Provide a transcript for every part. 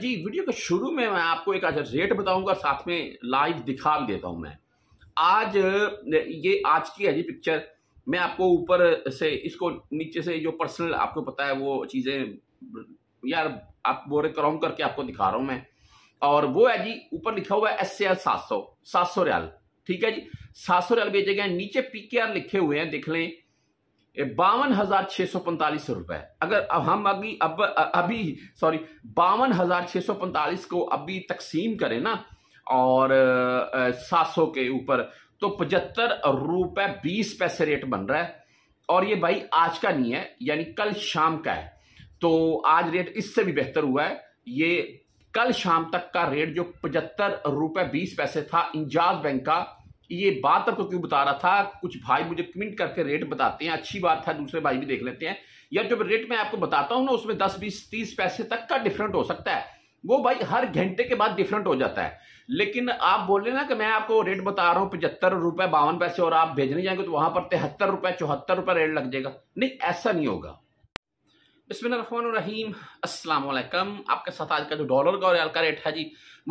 जी video के शुरू में मैं आपको एक आज रेट बताऊंगा साथ में लाइव दिखा भी देता हूं मैं आज ये आज की है जी पिक्चर मैं आपको ऊपर से इसको नीचे से जो पर्सनल आपको पता है वो चीज़ें यार आप बोरे क्रॉम करके आपको दिखा रहा हूं मैं और वो है जी ऊपर लिखा हुआ है एस सी एल सात सौ सात सौ रियाल ठीक है जी सात सौ रियाल बेचे गए नीचे पी के आर लिखे हुए हैं देख लें बावन हजार छह सौ पैंतालीस रुपए अगर अब हम अभी अब अभी सॉरी बावन हजार छह सौ पैंतालीस को अभी तकसीम करें ना और सात सौ के ऊपर तो पचहत्तर रुपए बीस पैसे रेट बन रहा है और ये भाई आज का नहीं है यानी कल शाम का है तो आज रेट इससे भी बेहतर हुआ है ये कल शाम तक का रेट जो पचहत्तर रुपए बीस पैसे था इंजाज बैंक का ये बात आपको तो क्यों बता रहा था कुछ भाई मुझे कमेंट करके रेट बताते हैं अच्छी बात है दूसरे भाई भी देख लेते हैं या जो रेट मैं आपको बताता हूं ना उसमें दस बीस तीस पैसे तक का डिफरेंट हो सकता है वो भाई हर घंटे के बाद डिफरेंट हो जाता है लेकिन आप बोले ना कि मैं आपको रेट बता रहा हूँ पचहत्तर रुपये बावन पैसे और आप भेजने जाएंगे तो वहां पर तिहत्तर रुपये चौहत्तर रुपये रेट लग जाएगा नहीं ऐसा नहीं होगा बिस्मिल्लाम अस्सलाम वालेकुम आपके साथ आज का जो डॉलर का और रियाल का रेट है जी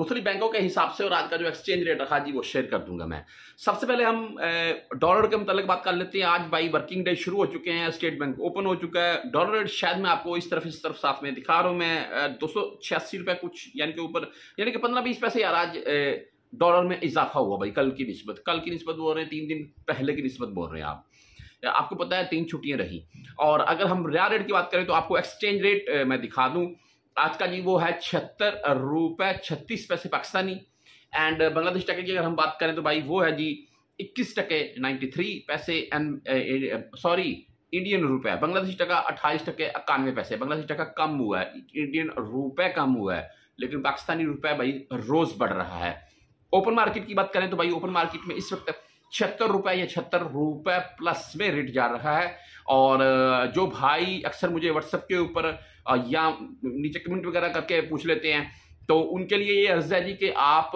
मुख्तलिफ बैंकों के हिसाब से और आज का जो एक्सचेंज रेट रखा जी वो शेयर कर दूंगा मैं सबसे पहले हम डॉलर के मतलब बात कर लेते हैं आज भाई वर्किंग डे शुरू हो चुके हैं स्टेट बैंक ओपन हो चुका है डॉलर रेट शायद मैं आपको इस तरफ इस तरफ साफ में दिखा रहा हूँ मैं दो सौ छियासी रुपये कुछ यानी कि ऊपर यानी कि पंद्रह बीस पैसे यार आज डॉलर में इजाफा हुआ भाई कल की नस्बत कल की नस्बत बोल रहे हैं तीन दिन पहले की नस्बत बोल रहे हैं आप आपको पता है तीन छुट्टियां रही और अगर हम रिया रेट की बात करें तो आपको एक्सचेंज रेट मैं दिखा दूं आज का जी वो है छिहत्तर रुपए छत्तीस पैसे पाकिस्तानी एंड बांग्लादेश टके की अगर हम बात करें तो भाई वो है जी इक्कीस टके नाइन्टी थ्री पैसे एंड सॉरी इंडियन रुपये बांग्लादेशी टका अट्ठाईस टके इक्यानवे पैसे बांग्लादेशी टका कम हुआ है इंडियन रुपए कम हुआ है लेकिन पाकिस्तानी रुपये भाई रोज़ बढ़ रहा है ओपन मार्केट की बात करें तो भाई ओपन मार्केट में इस वक्त छिहत्तर रुपये या छिहत्तर रुपये प्लस में रेट जा रहा है और जो भाई अक्सर मुझे व्हाट्सएप के ऊपर या नीचे कमेंट वगैरह करके पूछ लेते हैं तो उनके लिए ये अर्ज है जी कि आप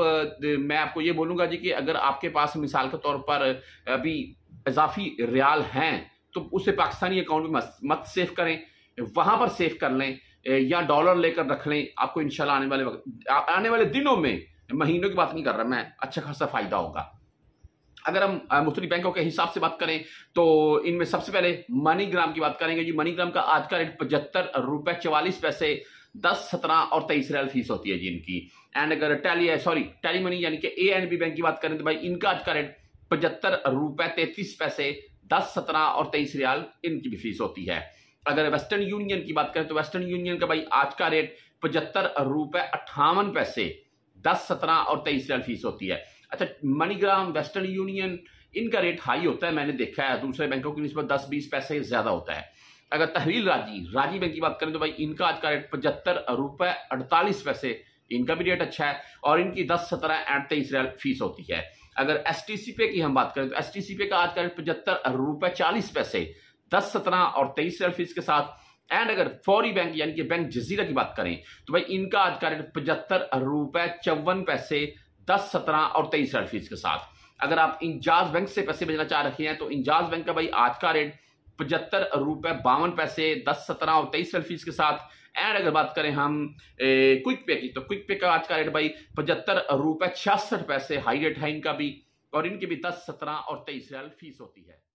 मैं आपको ये बोलूँगा जी कि अगर आपके पास मिसाल के तौर पर अभी इजाफी रियाल हैं तो उसे पाकिस्तानी अकाउंट में मत सेव करें वहाँ पर सेव कर लें या डॉलर लेकर रख लें आपको इंशाल्लाह आने वाले वक्त आने वाले दिनों में महीनों की बात नहीं कर रहा मैं अच्छा खासा फ़ायदा होगा अगर हम मुस्तरी बैंकों के हिसाब से बात करें तो इनमें सबसे पहले मनीग्राम की बात करेंगे जी मनीग्राम का आज का रेट पचहत्तर रुपये चवालीस पैसे दस सत्रह और तेईस रियल फीस होती है जी इनकी एंड अगर टैली है सॉरी टैली मनी यानी कि ए एंड बी बैंक की बात करें तो भाई इनका आज का रेट पचहत्तर रुपये तैतीस पैसे दस सत्रह और तेईस रियाल इनकी भी फीस होती है अगर वेस्टर्न यूनियन की बात करें तो वेस्टर्न यूनियन का भाई आज का रेट पचहत्तर रुपये अट्ठावन पैसे दस सत्रह और तेईस रियाल फीस होती है अच्छा मनीग्राम वेस्टर्न यूनियन इनका रेट हाई होता है मैंने देखा है दूसरे बैंकों की नस्बत दस बीस पैसे ज़्यादा होता है अगर तहरील राजी राजी बैंक की बात करें तो भाई इनका आज का रेट पचहत्तर रुपये अड़तालीस पैसे इनका भी रेट अच्छा है और इनकी दस सत्रह एंड तेईस फीस होती है अगर एस टी सी पे की हम बात करें तो एस टी सी पे का आज का रेट पचहत्तर रुपये चालीस पैसे दस सत्रह और तेईस फीस के साथ एंड अगर फौरी बैंक यानी कि बैंक जजीरा की बात करें तो भाई इनका आज का रेट पचहत्तर रुपये चौवन पैसे दस सत्रह और तेईस फीस के साथ अगर आप इंजाज बैंक से पैसे भेजना चाह रखे हैं तो इंजाज बैंक का भाई आज का रेट पचहत्तर रुपए बावन पैसे दस सत्रह और तेईस फीस के साथ एंड अगर बात करें हम ए, क्विक पे की तो क्विक पे का आज का रेट भाई पचहत्तर रुपए छियासठ पैसे हाई रेट है इनका भी और इनकी भी दस सत्रह और तेईस फीस होती है